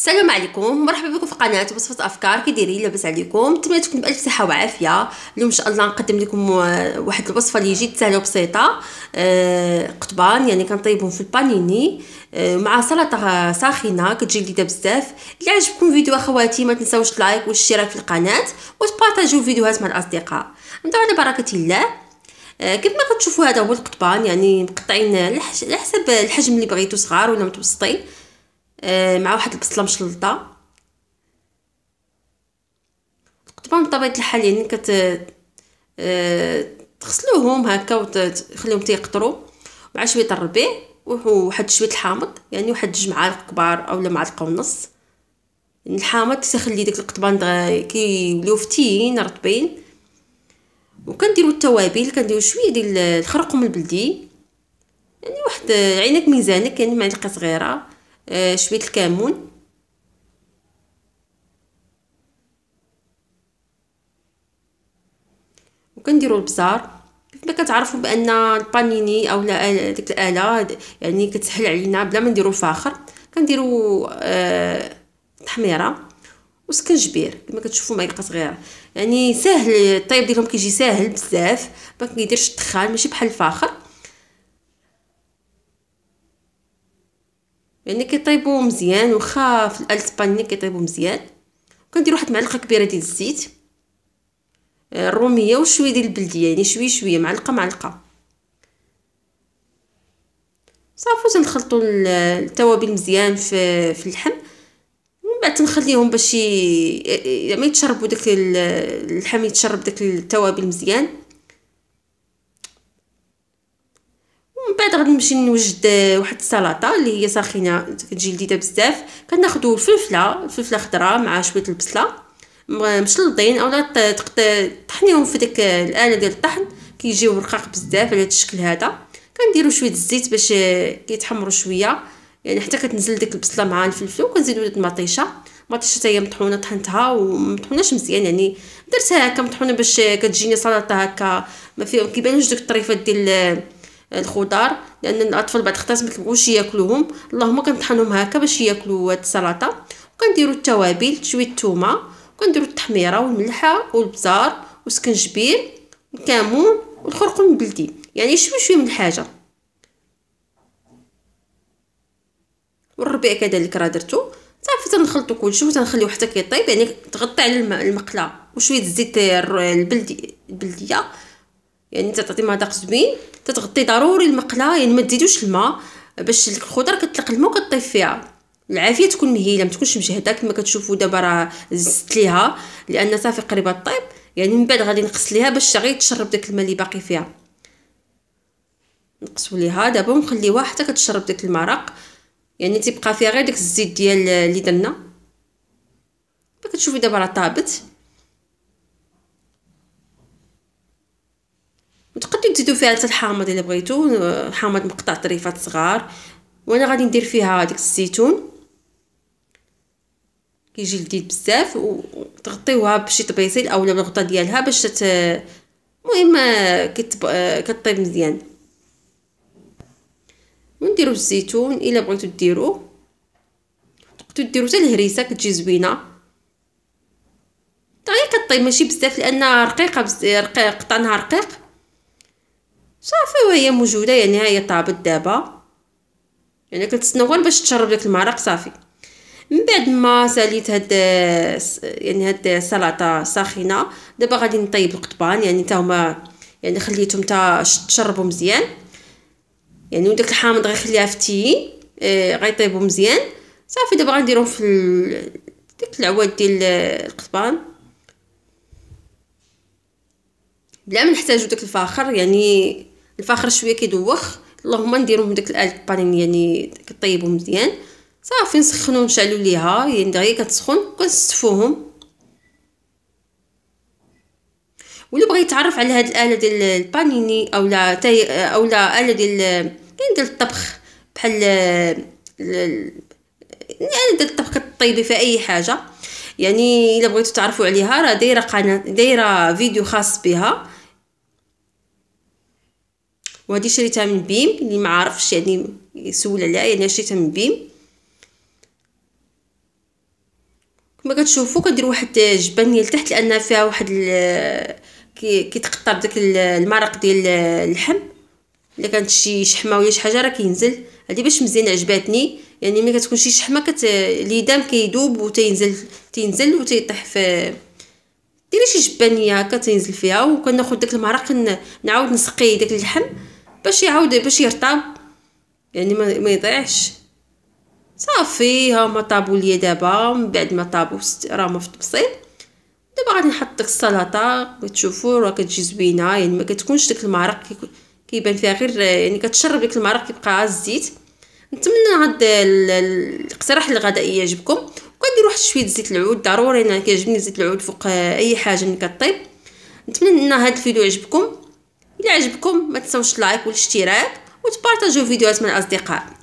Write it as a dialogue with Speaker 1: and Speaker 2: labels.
Speaker 1: السلام عليكم مرحبا بكم في قناه وصفه افكار كي دايرين لاباس عليكم نتمنى تكونوا بالف صحه وعافيه اليوم ان شاء الله نقدم لكم واحد الوصفه اللي جد سهله وبسيطه أه قطبان يعني كنطيبهم في البانيني أه مع سلطه ساخنه كتجي لذيذه بزاف اللي عجبكم فيديو اخواتي ما تنساوش اللايك والاشتراك في القناه وتبارطاجيو الفيديوهات مع الاصدقاء نبداو على بركه الله أه كيف ما كتشوفوا هذا هو القطبان يعني مقطعين على حسب الحجم اللي بغيتو صغار ولا متوسطين آه، مع واحد البصله مشلطه تقطبهم بطبيعه الحال يعني كت آه، تغسلوهم هكا وتخليهم تيقطروا مع شويه الربيع وواحد شويه الحامض يعني واحد جوج معالق كبار اولا معلقه ونص يعني الحامض تيخلي ديك القطبان كيوليو فتين رطبين وكنديروا التوابل كنديروا شويه ديال الخرقوم البلدي يعني واحد عينك ميزانك يعني معلقه صغيره آه، شويه الكمون وكنديروا البزار كيف ما كتعرفوا بان البانيني او ديك الاله يعني كتسهل علينا بلا ما نديروا الفاخر كنديروا آه تحميره وسكنجبير كما كتشوفوا معلقه صغيره يعني ساهل الطيب ديالهم كيجي ساهل بزاف ما كيديرش الدخان ماشي بحال الفاخر يعني كيطيبو مزيان واخا في الاسبانيين كيطيبو مزيان كنديرو واحد معلقه كبيره ديال الزيت آه، الروميه وشويه ديال البلديه يعني شويه شويه معلقه معلقه صافي تنخلطوا التوابل مزيان في في اللحم ومن بعد تنخليهم باش ما يعني يتشربوا داك اللحم يتشرب داك التوابل مزيان من بعد غادي نمشي نوجد آه، واحد السلطه اللي هي ساخنه كتجي لذيذه بزاف كناخذوا الفلفله الفلفله خضراء مع شويه البصله مشلطين اولا طحنيهم في ديك الاله ديال الطحن كيجيو رقاق بزاف على هذا الشكل هذا كنديروا شويه الزيت باش آه، كيتحمروا شويه يعني حتى كتنزل ديك البصله مع الفلفل وكنزيدوا ديك المطيشه المطيشه حتى هي مطحونه طحنتها ومطحوناش مزيان يعني درتها هكا مطحونه باش آه، كتجيني سلطه هكا ما فيها كيبانوش دوك الطريفات ديال الخضار لان الاطفال بعد الخطرات ما كيبغوش ياكلوهم اللهم كنطحنهم هكا باش ياكلوا هاد السلطه وكنديروا التوابل شويه الثومه وكنديروا التحميره والملحه والبزار والسكنجبير والكمون والخرقوم البلدي يعني شويه شويه من الحاجه والربيع كذلك راه درتو صافي تنخلطو كلشي وتنخليو حتى كيطيب يعني تغطي على المقله وشويه الزيت البلدي البلديه يعني تعطي مذاق زوين تتغطي ضروري المقله يعني ما تزيدوش الماء باش الخضر كتطلق الماء وكطيب فيها العافيه تكون مهيله ما تكونش مجهده كما كتشوفوا دابا راه زدت ليها لان صافي قريبه طيب يعني من بعد غادي نقص ليها باش غير تشرب داك الماء اللي باقي فيها نقصوا ليها دابا ونخليوها حتى كتشرب داك المرق يعني تيبقى فيها غير داك الزيت ديال اللي درنا كتشوفي دابا راه طابت زدتو فيها حتى الحامض الا بغيتو حامض مقطع طريفات صغار وانا غادي ندير فيها هذيك الزيتون كيجي لذيذ بزاف وتغطيوها بشي طبيصيل اولا بالغطا ديالها باش تت... المهم كتب... كطيب مزيان ونديرو الزيتون الا بغيتو ديروه تقدروا ديروا حتى الهريسه كتجي زوينه طريقه كطيب ماشي بزاف لان رقيقه بز... رقيق قطعناها رقيق صافي وهي موجوده يعني ها هي طابت دابا يعني كتسنى غير باش تشرب لك المعرق صافي من بعد ما ساليت هاد يعني هاد السلطه ساخنه دابا غادي نطيب القطبان يعني حتى هما يعني خليتهم حتى تشربوا مزيان يعني وداك الحامض غيخليها فتين آه غيطيبوا مزيان صافي دابا غنديرهم في ديك العواد ديال القطبان بلا ما نحتاجو داك الفاخر يعني الفاخر شويه كيدوخ اللهم نديرهم داك الآلة البانين يعني كطيبو مزيان صافي نسخنو نشعلو ليها يعني دغيا كتسخن كنستفوهم ولو بغيت يتعرف على هاد الاله ديال البانيني اولا تاي اولا اله ديال كاين يعني ديال الطبخ بحال الاله يعني ديال الطبخ كطيبي في اي حاجه يعني الا بغيتو تعرفوا عليها راه دايره قناه دايره فيديو خاص بها وهادي شريتها من بيم اللي ما عارفش يعني يسول عليها يعني شريتها من بيم كما كتشوفوا كندير واحد جبانيه لتحت لان فيها واحد كيتقطع بداك المرق ديال اللحم الا كانت شي شحمه ولا شي حاجه راه كينزل هادي باش مزيان عجباتني يعني ملي كتكون شي شحمه كت دام كيدوب وتينزل تينزل وتيطيح في ديري شي جبانيه هكا تينزل فيها وكناخذ داك المرق نعاود نسقي داك اللحم باش يعاود باش يرطب يعني ما يضيعش صافي هما طابو ليا دابا من بعد ما طابو راهما في الطبسيل دابا غادي نحط ديك السلطه كتشوفوا راه كتجي زوينه يعني ما كتكونش ديك المعرق كيبان فيها غير يعني كتشرب ديك المعرق كيبقى الزيت نتمنى هاد الاقتراح الغذائي يعجبكم وكنديروا واحد شويه زيت العود ضروري انا كيعجبني زيت العود فوق آه، اي حاجه اللي كطيب نتمنى ان هاد الفيديو يعجبكم الى عجبكم ما تنسوش لايك والاشتراك وتبارطاجوا الفيديوهات مع الاصدقاء